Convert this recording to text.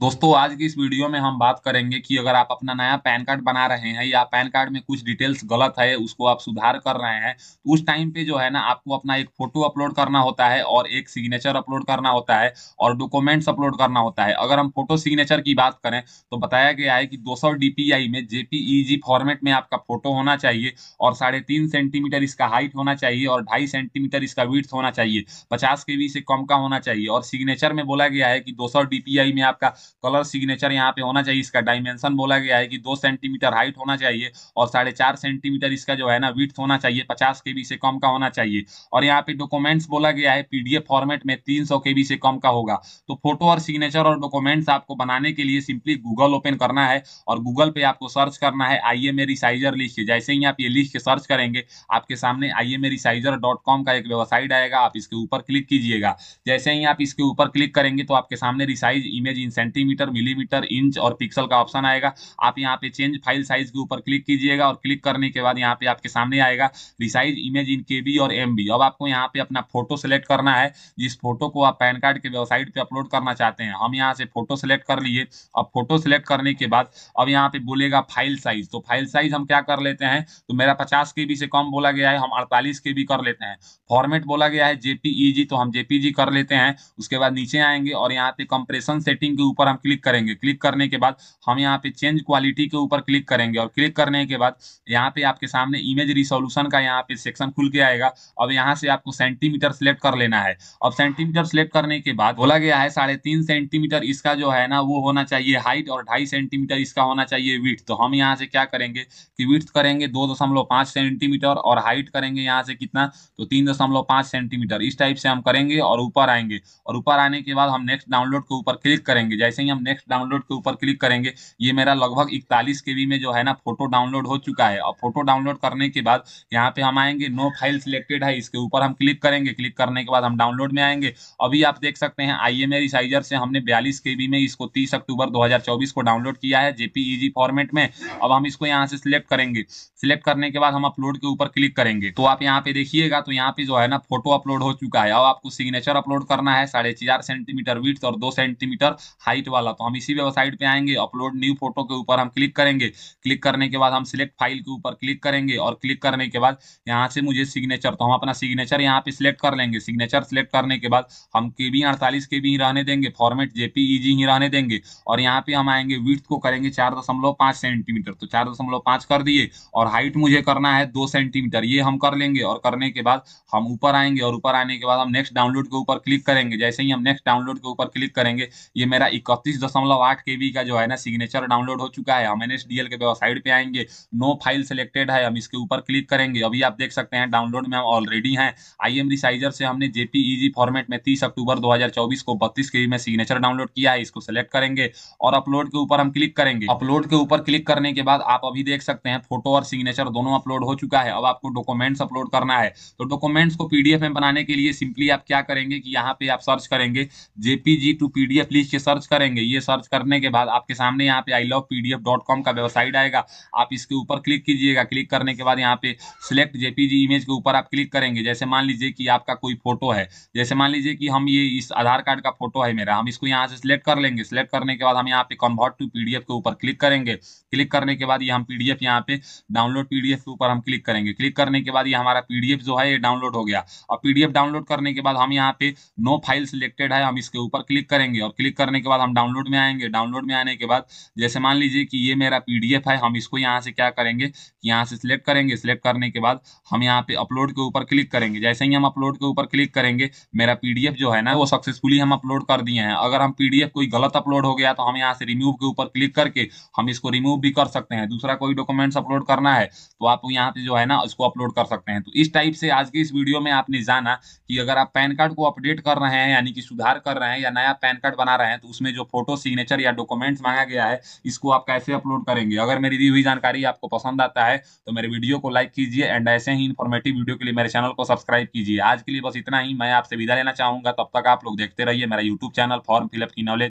दोस्तों आज की इस वीडियो में हम बात करेंगे कि अगर आप अपना नया पैन कार्ड बना रहे हैं या पैन कार्ड में कुछ डिटेल्स गलत है उसको आप सुधार कर रहे हैं तो उस टाइम पे जो है ना आपको अपना एक फोटो अपलोड करना होता है और एक सिग्नेचर अपलोड करना होता है और डॉक्यूमेंट्स अपलोड करना होता है अगर हम फोटो सिग्नेचर की बात करें तो बताया गया है कि दो सौ में जेपीईजी फॉर्मेट में आपका फोटो होना चाहिए और साढ़े सेंटीमीटर इसका हाइट होना चाहिए और ढाई सेंटीमीटर इसका विथ होना चाहिए पचास के से कम का होना चाहिए और सिग्नेचर में बोला गया है कि दो सौ में आपका कलर सिग्नेचर यहाँ पे होना चाहिए इसका डायमेंशन बोला गया है कि दो सेंटीमीटर हाइट होना चाहिए और साढ़े चार सेंटीमीटर इसका जो है ना विथ होना चाहिए पचास के से कम का होना चाहिए और यहाँ पे डॉक्यूमेंट्स बोला गया है पीडीएफ फॉर्मेट में तीन सौ से कम का होगा तो फोटो और सिग्नेचर और डॉक्यूमेंट्स आपको बनाने के लिए सिंपली गूगल ओपन करना है और गूगल पे आपको सर्च करना है आई एम रिसाइजर लिख के जैसे ही आप ये लिख के सर्च करेंगे आपके सामने I M resizer dot com का एक वेबसाइट आएगा आप इसके ऊपर क्लिक कीजिएगा जैसे ही आप इसके ऊपर क्लिक करेंगे तो आपके सामने resize image in centimetre millimetre inch और पिक्सल का ऑप्शन आएगा आप यहाँ पे चेंज फाइल साइज के ऊपर क्लिक कीजिएगा और क्लिक करने के बाद यहाँ पे आपके सामने आएगा रिसाइज इमेज इन के और एम अब आपको यहाँ पे अपना फोटो सेलेक्ट करना है जिस फोटो को आप पैन कार्ड के वेबसाइट पर अपलोड करना चाहते हैं हम यहाँ से फोटो सेलेक्ट कर लिए अब फोटो सेलेक्ट करने के बाद अब यहाँ पे बोलेगा फाइल साइज तो फाइल साइज हम क्या कर लेते हैं तो मेरा पचास के से कम बोला गया है हम अड़तालीस के कर लेते हैं फॉर्मेट बोला गया है जेपीईजी तो हम जेपीजी कर लेते हैं उसके बाद नीचे आएंगे और यहाँ पे कंप्रेशन सेटिंग के ऊपर हम क्लिक करेंगे क्लिक करने के बाद हम यहाँ पे चेंज क्वालिटी के ऊपर क्लिक करेंगे और क्लिक करने के बाद यहाँ पे आपके सामने इमेज रिसोल्यूशन का यहाँ पे सेक्शन खुल के आएगा अब यहाँ से आपको सेंटीमीटर सेलेक्ट कर लेना है अब सेंटीमीटर सेलेक्ट करने के बाद बोला गया है साढ़े सेंटीमीटर इसका जो है ना वो होना चाहिए हाइट और ढाई सेंटीमीटर इसका होना चाहिए विथ तो हम यहाँ से क्या करेंगे कि विथ करेंगे दो सेंटीमीटर और हाइट करेंगे यहाँ से कितना तो तीन सेंटीमीटर इस टाइप से हम करेंगे और ऊपर आएंगे और ऊपर आने के बाद हम नेक्स्ट डाउनलोड के ऊपर क्लिक करेंगे जैसे ही हम नेक्स्ट डाउनलोड के ऊपर क्लिक करेंगे ये मेरा लगभग इकतालीस के में जो है ना फोटो डाउनलोड हो चुका है और फोटो डाउनलोड करने के बाद यहाँ पे हम आएंगे नो फाइल सिलेक्टेड है इसके ऊपर हम क्लिक करेंगे क्लिक करने के बाद हम डाउनलोड में आएंगे अभी आप देख सकते हैं आई एम साइजर से हमने बयालीस के में इसको तीस अक्टूबर दो को डाउनलोड किया है जेपीईजी फॉर्मेट में अब हम इसको यहाँ से सिलेक्ट करेंगे सिलेक्ट करने के बाद हम अपलोड के ऊपर क्लिक करेंगे तो आप यहाँ पे देखिएगा तो यहाँ पे जो है ना फोटो अपलोड हो चुका है अब आपको सिग्नेचर अपलोड करना है साढ़े चार सेंटीमीटर विथ और दो सेंटीमीटर हाई हाइट वाला तो हम इसी वेबसाइट पे आएंगे अपलोड न्यू फोटो के ऊपर हम क्लिक करेंगे क्लिक करने के बाद हम सिलेक्ट फाइल के ऊपर क्लिक करेंगे और क्लिक करने के बाद यहाँ से मुझे सिग्नेचर तो हम अपना सिग्नेचर यहाँ पे सिलेक्ट कर लेंगे सिग्नेचर सिलेक्ट करने के बाद हम के बी अड़तालीस के बी रहने देंगे फॉर्मेट जेपीईजी ही रहने देंगे और यहाँ पे हम आएंगे विथ को करेंगे चार सेंटीमीटर तो चार कर दिए और हाइट मुझे करना है दो सेंटीमीटर ये हम कर लेंगे और करने के बाद हम ऊपर आएंगे और ऊपर आने के बाद हम नेक्स्ट डाउनलोड के ऊपर क्लिक करेंगे जैसे ही हम नेक्स्ट डाउनलोड के ऊपर क्लिक करेंगे ये मेरा इकतीस दशमलव आठ के बी का जो है ना सिग्नेचर डाउनलोड हो चुका है हम एन के वेबसाइट पे आएंगे नो फाइल सेलेक्टेड है हम इसके ऊपर क्लिक करेंगे अभी आप देख सकते हैं डाउनलोड में हम ऑलरेडी हैं आई एम रिसाइजर से हमने जेपीईजी फॉर्मेट e में तीस अक्टूबर 2024 को बत्तीस के में सिग्नेचर डाउनलोड किया है इसको सेलेक्ट करेंगे और अपलोड के ऊपर हम क्लिक करेंगे अपलोड के ऊपर क्लिक करने के बाद आप अभी देख सकते हैं फोटो और सिग्नेचर दोनों अपलोड हो चुका है अब आपको डॉक्यूमेंट्स अपलोड करना है तो डॉक्यूमेंट्स को पीडीएफ में बनाने के लिए सिंपली आप क्या करेंगे कि यहाँ पे आप सर्च करेंगे JPG to PDF list search करेंगे ये सर्च करने के बाद आपके सामने यहाँ पे आई लव पी का वेबसाइट आएगा आप इसके ऊपर क्लिक कीजिएगा क्लिक करने के बाद यहाँ पे सिलेक्ट जेपीजी इमेज के ऊपर आप क्लिक करेंगे जैसे मान लीजिए कि आपका कोई फोटो है जैसे मान लीजिए कि हम ये इस आधार कार्ड का फोटो है मेरा हम इसको यहाँ से सिलेक्ट कर लेंगे सिलेक्ट करने के बाद हम यहाँ पे कन्वर्ट टू पी के ऊपर क्लिक करेंगे क्लिक करने के बाद ये हम पीडीएफ यहाँ पे डाउनलोड पीडीएफ के ऊपर हम क्लिक करेंगे क्लिक करने के बाद ये हमारा पीडीएफ जो है ये डाउनलोड हो गया और पीडीएफ डाउनलोड करने के बाद हम यहाँ पे नो फाइल सिलेक्टेड है हम इसके ऊपर क्लिक करेंगे और क्लिक करने के बाद हम डाउनलोड में आएंगे डाउनलोड में आने के बाद जैसे मान लीजिए कि ये मेरा पीडीएफ है हम इसको यहाँ से क्या करेंगे यहाँ से सिलेक्ट करेंगे सिलेक्ट करने के बाद हम यहाँ पे अपलोड के ऊपर क्लिक करेंगे जैसे ही हम अपलोड के ऊपर क्लिक करेंगे मेरा पीडीएफ जो है ना वो सक्सेसफुली हम अपलोड कर दिए हैं अगर हम पीडीएफ कोई गलत अपलोड हो गया तो हम यहाँ से रिमूव के ऊपर क्लिक करके हम इसको रिमूव भी कर सकते हैं दूसरा कोई डॉक्यूमेंट्स अपलोड करना है तो आप यहाँ पे जो है ना उसको अपलोड कर सकते हैं तो इस टाइप से आज की इस वीडियो में आपने जाना कि अगर आप पैन कार्ड को अपडेट कर रहे हैं यानी कि सुधार कर रहे हैं या नया पैन कार्ड बना रहे हैं तो उसमें जो फोटो सिग्नेचर या डॉक्यूमेंट्स मांगा गया है इसको आप कैसे अपलोड करेंगे अगर मेरी दी हुई जानकारी आपको पसंद आता है तो मेरे वीडियो को लाइक कीजिए एंड ऐसे ही इन्फॉर्मेटिव वीडियो के लिए मेरे चैनल को सब्सक्राइब कीजिए आज के लिए बस इतना ही मैं आपसे विदा लेना चाहूंगा तब तक आप लोग देखते रहिए मेरा यूट्यूब चैनल फॉर्म फिलअप की नॉलेज